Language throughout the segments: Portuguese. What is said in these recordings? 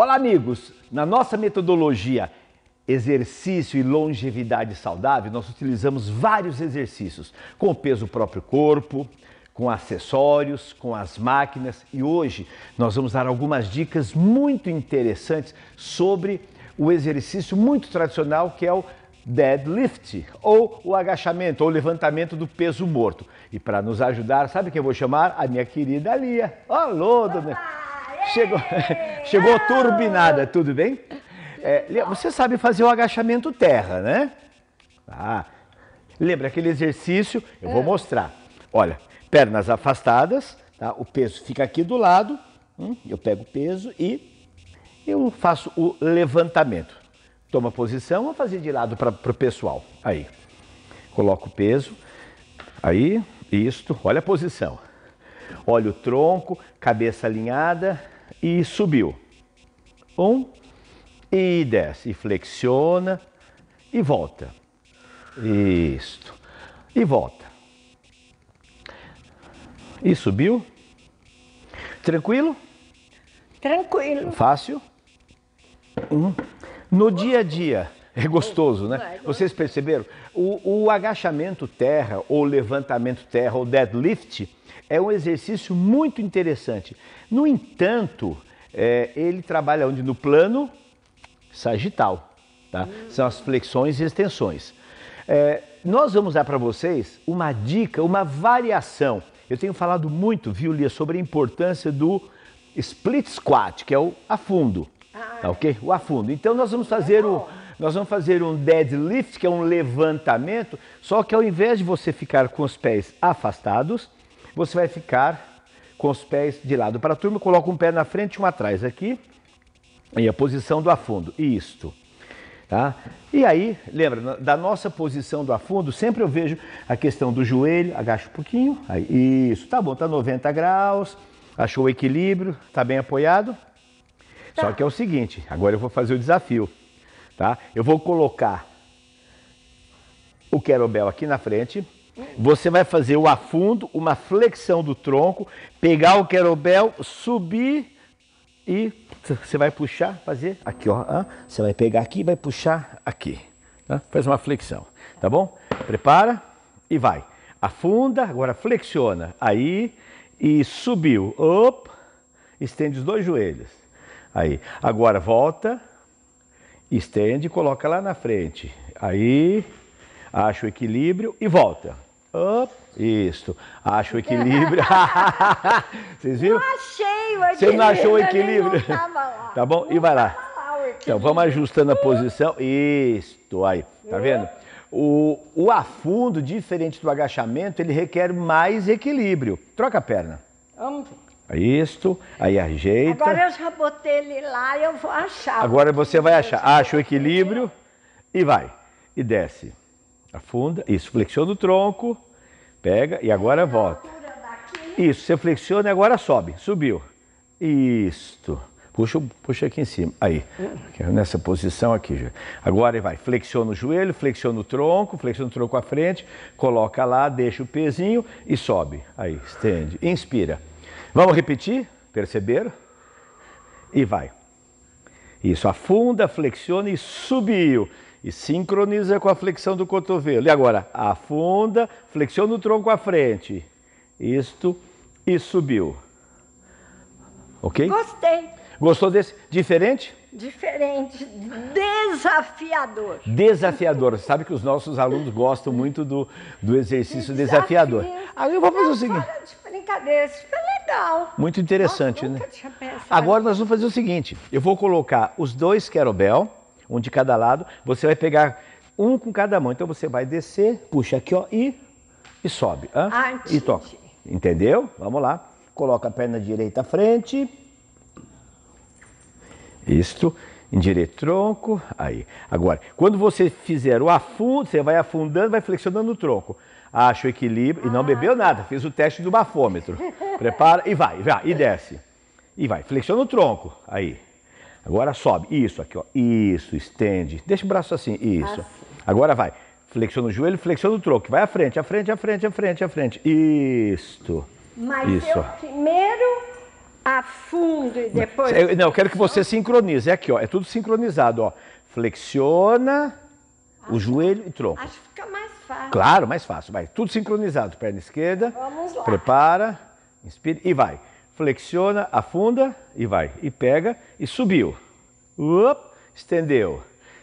Olá, amigos! Na nossa metodologia exercício e longevidade saudável, nós utilizamos vários exercícios com o peso do próprio corpo, com acessórios, com as máquinas e hoje nós vamos dar algumas dicas muito interessantes sobre o exercício muito tradicional que é o deadlift ou o agachamento ou levantamento do peso morto. E para nos ajudar, sabe quem eu vou chamar? A minha querida Lia. Alô, dona. dona. Chegou, chegou turbinada, tudo bem? É, você sabe fazer o agachamento terra, né? Ah, lembra aquele exercício? Eu vou é. mostrar. Olha, pernas afastadas, tá? o peso fica aqui do lado, hum, eu pego o peso e eu faço o levantamento. Toma posição, vou fazer de lado para o pessoal. Aí, coloco o peso, aí, isto, olha a posição. Olha o tronco, cabeça alinhada, e subiu. Um, e desce, e flexiona, e volta. Isto. E volta. E subiu. Tranquilo? Tranquilo. Fácil? Um. No dia a dia, é gostoso, né? É vocês perceberam? O, o, agachamento terra, ou levantamento terra, ou deadlift, é um exercício muito interessante. No entanto, é, ele trabalha onde? No plano sagital. Tá? Hum. São as flexões e extensões. É, nós vamos dar para vocês uma dica, uma variação. Eu tenho falado muito, viu, Lia, sobre a importância do split squat, que é o afundo. Ah, tá é. ok? O afundo. Então nós vamos fazer é o nós vamos fazer um deadlift, que é um levantamento, só que ao invés de você ficar com os pés afastados, você vai ficar com os pés de lado para a turma, coloca um pé na frente e um atrás aqui, e a posição do afundo, isto. Tá? E aí, lembra, da nossa posição do afundo, sempre eu vejo a questão do joelho, agacho um pouquinho, aí, isso, tá bom, tá 90 graus, achou o equilíbrio, tá bem apoiado. Tá. Só que é o seguinte, agora eu vou fazer o desafio. Tá? Eu vou colocar o querobel aqui na frente. Você vai fazer o afundo, uma flexão do tronco, pegar o querobel, subir e você vai puxar, fazer aqui, ó. Você vai pegar aqui e vai puxar aqui. Tá? Faz uma flexão, tá bom? Prepara e vai. Afunda, agora flexiona. Aí e subiu. Op, estende os dois joelhos. Aí, agora volta estende, coloca lá na frente. Aí, acha o equilíbrio e volta. Up, isso. Acha o equilíbrio. Vocês viram? Não achei o equilíbrio. Você não achou o equilíbrio? Tá bom? e vai lá. lá então, vamos ajustando a posição. Isto aí. Tá vendo? O, o afundo, diferente do agachamento, ele requer mais equilíbrio. Troca a perna. Vamos. Isto, aí ajeita. Agora eu já botei ele lá, eu vou achar. Agora você vai achar. Acha o equilíbrio e vai. E desce. Afunda. Isso, flexiona o tronco, pega e agora volta. Isso, você flexiona e agora sobe. Subiu. Isto. Puxa, puxa aqui em cima. Aí. Nessa posição aqui. já. Agora vai. Flexiona o joelho, flexiona o tronco, flexiona o tronco à frente, coloca lá, deixa o pezinho e sobe. Aí, estende. Inspira. Vamos repetir? Perceberam? E vai. Isso, afunda, flexiona e subiu. E sincroniza com a flexão do cotovelo. E agora, afunda, flexiona o tronco à frente. Isto e subiu. Ok? Gostei. Gostou desse? Diferente? Diferente. Desafiador. Desafiador. Sabe que os nossos alunos gostam muito do, do exercício desafiador. Aí eu vou fazer o seguinte. Para de brincadeira. Isso é legal. Muito interessante, Nossa, né? Agora nós vamos fazer o seguinte: eu vou colocar os dois querobel, um de cada lado. Você vai pegar um com cada mão. Então você vai descer, puxa aqui, ó, e, e sobe. Hã? Ah, E toca. Entendeu? Vamos lá. Coloca a perna direita à frente. Isto. Endireita tronco. Aí. Agora, quando você fizer o afundo, você vai afundando, vai flexionando o tronco acha o equilíbrio e não ah. bebeu nada. Fiz o teste do bafômetro. Prepara e vai, vai, e desce. E vai, flexiona o tronco. Aí. Agora sobe. Isso aqui, ó. Isso, estende. Deixa o braço assim. Isso. Assim. Agora vai. Flexiona o joelho, flexiona o tronco. Vai à frente, à frente, à frente, à frente, à frente. Isto. Mas Isso. primeiro afundo e depois. Não, eu quero que você sincronize. É aqui, ó. É tudo sincronizado, ó. Flexiona o joelho e tronco. Acho que fica mais fácil. Claro, mais fácil. Vai, tudo sincronizado. Perna esquerda. Vamos lá. Prepara, inspira e vai. Flexiona, afunda e vai. E pega e subiu. Up, estendeu.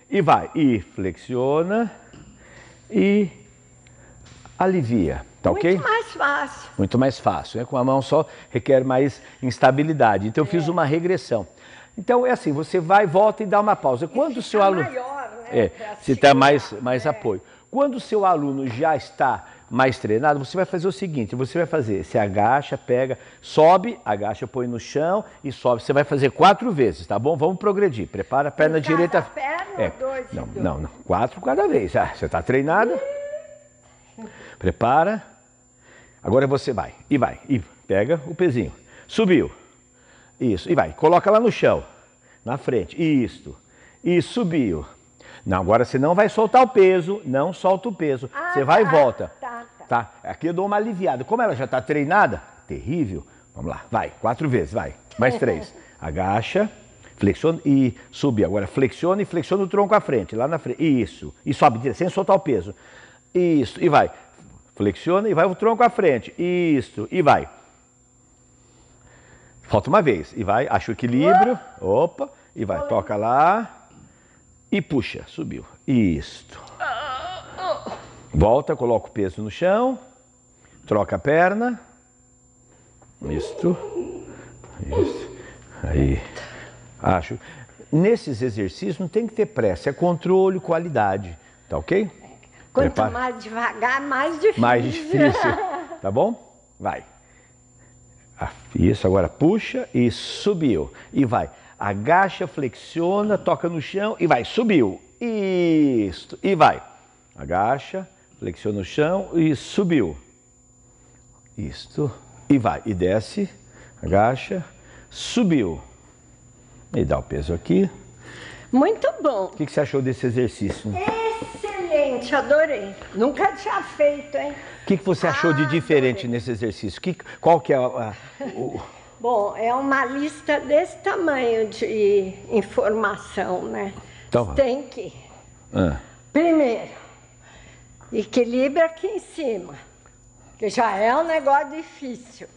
E vai. E flexiona e alivia. Tá ok? Muito mais fácil. Muito mais fácil. Né? Com a mão só requer mais instabilidade. Então eu é. fiz uma regressão. Então é assim, você vai, volta e dá uma pausa. Quando o seu aluno. Maior, né? É, se tá mais, mais é. apoio. Quando o seu aluno já está mais treinado, você vai fazer o seguinte: você vai fazer, você agacha, pega, sobe, agacha, põe no chão e sobe. Você vai fazer quatro vezes, tá bom? Vamos progredir. Prepara a perna cada direita. Perna é, dois, não, dois. não, não. Quatro cada vez. Ah, você está treinado? Prepara. Agora você vai. E vai. E pega o pezinho. Subiu. Isso. E vai. Coloca lá no chão. Na frente. Isso. E subiu. Não, agora você não vai soltar o peso, não solta o peso. Ah, você vai tá, e volta. Tá, tá. tá. Aqui eu dou uma aliviada. Como ela já está treinada, terrível. Vamos lá, vai, quatro vezes, vai. Mais três. Agacha, flexiona e sube. Agora flexiona e flexiona o tronco à frente, lá na frente. Isso. E sobe, sem soltar o peso. Isso. E vai. Flexiona e vai o tronco à frente. Isso. E vai. Falta uma vez. E vai, acha o equilíbrio. Opa. E vai, toca lá. E puxa, subiu. Isto. Volta, coloca o peso no chão. Troca a perna. Isto. Isso. Aí. Acho. Nesses exercícios não tem que ter pressa, é controle, qualidade. Tá ok? Quanto Prepara. mais devagar, mais difícil. Mais difícil. Tá bom? Vai. Ah, isso, agora puxa e subiu. E vai agacha, flexiona, toca no chão e vai, subiu. Isso, e vai. Agacha, flexiona no chão e subiu. Isto, e vai. E desce, agacha, subiu. E dá o peso aqui. Muito bom. O que, que você achou desse exercício? Excelente, adorei. Nunca tinha feito, hein? O que, que você achou ah, de diferente adorei. nesse exercício? Que, qual que é a, a o... Bom, é uma lista desse tamanho de informação, né? Então, Tem que. É. Primeiro, equilibra aqui em cima, que já é um negócio difícil.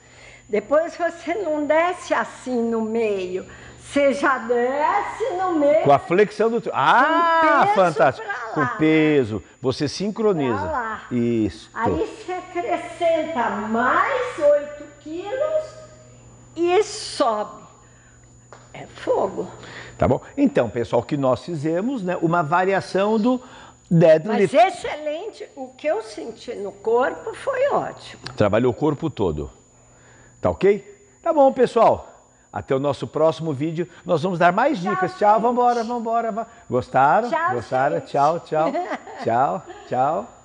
Depois você não desce assim no meio. Você já desce no meio. Com a flexão do. Ah, com fantástico. Lá, com peso. Você sincroniza. Pra lá. Isso. Aí você acrescenta mais 8 quilos e sobe. É fogo. Tá bom? Então, pessoal, o que nós fizemos, né? Uma variação do deadlift. Mas excelente, o que eu senti no corpo foi ótimo. Trabalhou o corpo todo. Tá ok? Tá bom, pessoal. Até o nosso próximo vídeo. Nós vamos dar mais dicas. Tchau, tchau vambora, vambora. Gostaram? Tchau, Gostaram? Gente. Tchau, tchau. tchau, tchau.